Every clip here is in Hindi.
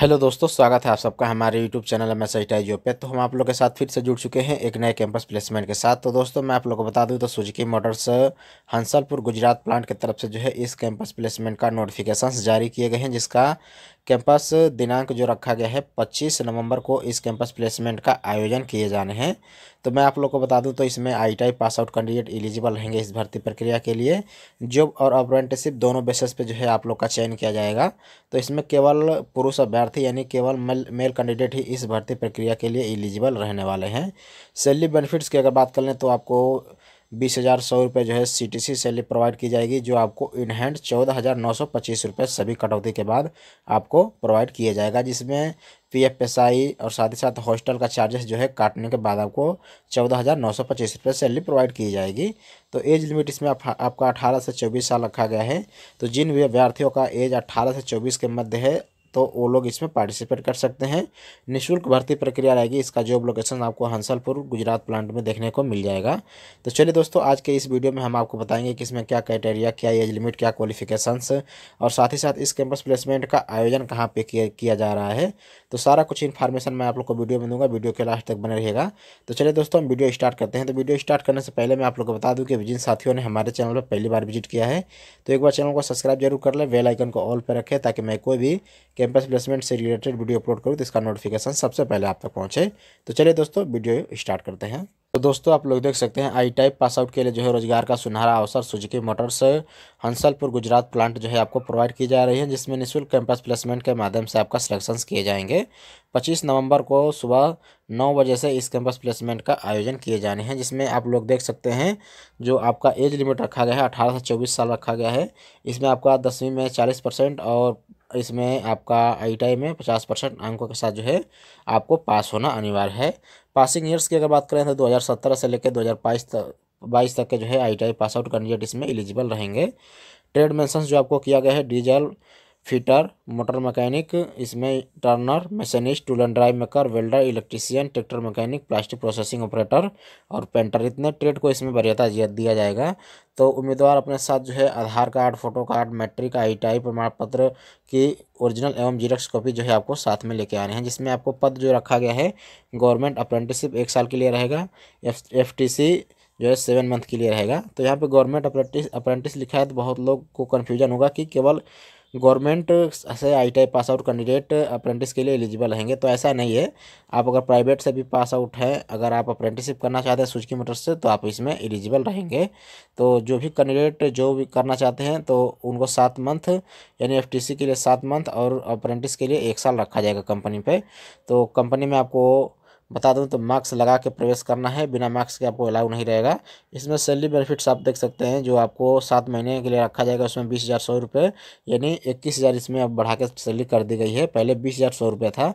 हेलो दोस्तों स्वागत है आप सबका हमारे YouTube channel M S I पे तो हम आप लोग के साथ फिर से जुड़ चुके हैं एक नए कैंपस प्लेसमेंट के साथ तो दोस्तों मैं आप लोगों को बता दूं तो Suzuki Motors Hansalpur Gujarat plant की तरफ से जो है इस कैंपस प्लेसमेंट का नोटिफिकेशंस जारी किए गए हैं जिसका कैंपस दिनांक जो रखा गया है 25 नवंबर को इस कैंपस प्लेसमेंट का आयोजन किए जाने हैं तो मैं आप लोग को बता दूं तो इसमें I T pass out candidate eligible रहेंगे इस भर्ती प्रक्रिया के लिए जॉब और अप्रेंटिसिप दोनों बेसिस पे जो है आप लोग का चयन किया जाएगा तो इसमें केवल पुरुष अभ्यर्थी यानी केवल मेल मेल कैंडिडेट ही इस भर्ती प्रक्रिया के लिए एलिजिबल रहने वाले हैं सैलरी बेनिफिट्स की अगर बात कर लें तो आपको बीस हज़ार सौ रुपये जो है C T C salary provide की जाएगी जो आपको इन हैंड चौदह हज़ार नौ सौ पच्चीस रुपये सभी कटौती के बाद आपको प्रोवाइड किया जाएगा जिसमें पी एफ एस आई और साथ ही साथ हॉस्टल का चार्जेस जो है काटने के बाद आपको चौदह हज़ार नौ सौ पच्चीस रुपये सैलरी प्रोवाइड की जाएगी तो एज लिमिट इसमें आप, आपका अठारह से चौबीस साल रखा गया है तो जिन विद्यार्थियों का एज अट्ठारह से चौबीस के मध्य है तो वो लोग इसमें पार्टिसिपेट कर सकते हैं निःशुल्क भर्ती प्रक्रिया रहेगी इसका जॉब लोकेशन आपको हंसलपुर गुजरात प्लांट में देखने को मिल जाएगा तो चलिए दोस्तों आज के इस वीडियो में हम आपको बताएंगे कि इसमें क्या क्राइटेरिया क्या एज लिमिट क्या क्वालिफिकेशंस और साथ ही साथ इस कैंपस प्लेसमेंट का आयोजन कहाँ पर किया जा रहा है तो सारा कुछ इन्फॉर्मेशन मैं आप लोग को वीडियो में दूंगा वीडियो के लास्ट तक बने रहेगा तो चलिए दोस्तों हम वीडियो स्टार्ट करते हैं तो वीडियो स्टार्ट करने से पहले मैं आप लोग को बता दूँ कि जिन साथियों ने हमारे चैनल पर पहली बार विजिट किया है तो एक बार चैनल को सब्सक्राइब जरूर कर लें बेलाइकन को ऑल पर रखें ताकि मैं कोई भी कैंपस प्लेसमेंट से रिलेटेड वीडियो अपलोड करूँ तो इसका नोटिफिकेशन सबसे पहले आप तक पहुँचे तो चलिए दोस्तों वीडियो स्टार्ट करते हैं तो दोस्तों आप लोग देख सकते हैं आई टाइप पास आउट के लिए जो है रोजगार का सुनहरा अवसर Suzuki Motors Hansalpur Gujarat plant जो है आपको प्रोवाइड की जा रही है जिसमें निःशुल्क कैंपस प्लेसमेंट के माध्यम से आपका सिलेक्शंस किए जाएंगे 25 नवंबर को सुबह नौ बजे से इस कैंपस प्लेसमेंट का आयोजन किए जाने हैं जिसमें आप लोग देख सकते हैं जो आपका एज लिमिट रखा गया है अठारह से चौबीस साल रखा गया है इसमें आपका दसवीं में चालीस परसेंट और इसमें आपका आई में पचास परसेंट अंकों के साथ जो है आपको पास होना अनिवार्य है पासिंग ईयर्स की अगर बात करें तो 2017 से लेकर 2022 तक बाईस तक के जो है आई पास आउट कैंडिडेट इसमें एलिजिबल रहेंगे ट्रेड मेंशंस जो आपको किया गया है डीजल फिटर मोटर मैकेनिक इसमें turner machinist tool and drive maker welder electrician tractor mechanic plastic processing operator और पेंटर इतने ट्रेड को इसमें वरीयता दिया जाएगा तो उम्मीदवार अपने साथ जो है Aadhaar card photo card matric I T प्रमाण पत्र की ओरिजिनल एवं जीरक्स कॉपी जो है आपको साथ में लेके आने हैं जिसमें आपको पद जो रखा गया है गवर्नमेंट अप्रेंटिसिप एक साल के लिए रहेगा एफ जो है सेवन मंथ के लिए रहेगा तो यहाँ पर गवर्नमेंट अप्रेंटिस अप्रेंटिस लिखा है तो बहुत लोग को कन्फ्यूजन होगा कि केवल गवर्नमेंट से I T pass out candidate apprentice के लिए एलिजिबल रहेंगे तो ऐसा नहीं है आप अगर प्राइवेट से भी पास आउट हैं अगर आप अप्रेंटिसिप करना चाहते हैं सुजकी मोटर्स से तो आप इसमें एलिजिबल रहेंगे तो जो भी कैंडिडेट जो भी करना चाहते हैं तो उनको सात मंथ यानी एफ के लिए सात मंथ और अप्रेंटिस के लिए एक साल रखा जाएगा कंपनी पर तो कंपनी में आपको बता दूं तो मार्क्स लगा के प्रवेश करना है बिना मार्क्स के आपको अलाउ नहीं रहेगा इसमें सैलरी बेनिफिट्स आप देख सकते हैं जो आपको सात महीने के लिए रखा जाएगा उसमें बीस हज़ार सौ रुपये यानी इक्कीस हज़ार इसमें अब बढ़ा के सैलरी कर दी गई है पहले बीस हज़ार सौ रुपये था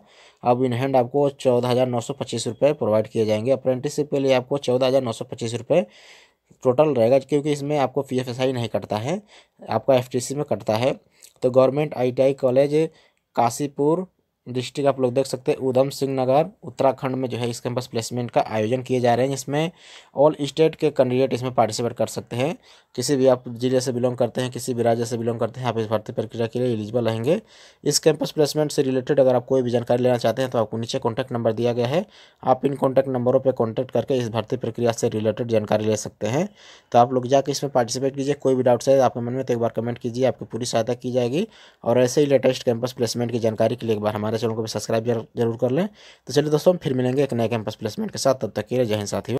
अब इन हैंड आपको चौदह हज़ार नौ सौ पच्चीस रुपये प्रोवाइड किए जाएंगे अप्रेंटिसशिप के लिए आपको चौदह हज़ार नौ सौ पच्चीस रुपये टोटल रहेगा क्योंकि इसमें आपको पी एफ एस आई नहीं कटता है आपका एफ टी सी में कटता है तो government I T I college Kashipur district आप लोग देख सकते हैं उधम सिंह नगर उत्तराखंड में जो है इस कैंपस प्लेसमेंट का आयोजन किए जा रहे हैं जिसमें ऑल स्टेट के कैंडिडेट इसमें पार्टिसिपेट कर सकते हैं किसी भी आप जिले से बिलोंग करते हैं किसी भी राज्य से बिलोंग करते हैं आप इस भर्ती प्रक्रिया के लिए एलिजिबल रहेंगे इस कैंपस प्लेसमेंट से रिलेटेड अगर आप कोई भी जानकारी लेना चाहते हैं तो आपको नीचे कॉन्टैक्ट नंबर दिया गया है आप इन कॉन्टैक्ट नंबरों पर कॉन्टैक्ट करके इस भर्ती प्रक्रिया से रिलेटेड जानकारी ले सकते हैं तो आप लोग जाकर इसमें पार्टिसिपेट कीजिए कोई भी डाउट्स है आपके मन में तो एक बार कमेंट कीजिए आपकी पूरी सहायता की जाएगी और ऐसे ही लेटेस्ट कैंपस प्लेसमेंट की जानकारी के लिए एक बार हमारे हमारे चैनल को भी सब्सक्राइब जरूर कर लें तो चलिए दोस्तों हम फिर मिलेंगे एक नए कैंपस प्लेसमेंट के साथ तब तक के लिए जय हिंद साथियों